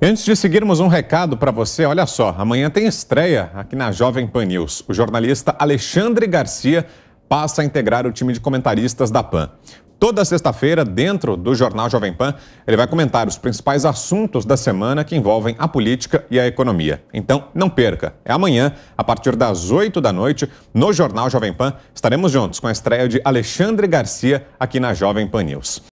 Antes de seguirmos um recado para você, olha só, amanhã tem estreia aqui na Jovem Pan News. O jornalista Alexandre Garcia passa a integrar o time de comentaristas da PAN. Toda sexta-feira, dentro do jornal Jovem Pan, ele vai comentar os principais assuntos da semana que envolvem a política e a economia. Então, não perca. É amanhã, a partir das 8 da noite, no jornal Jovem Pan, estaremos juntos com a estreia de Alexandre Garcia aqui na Jovem Pan News.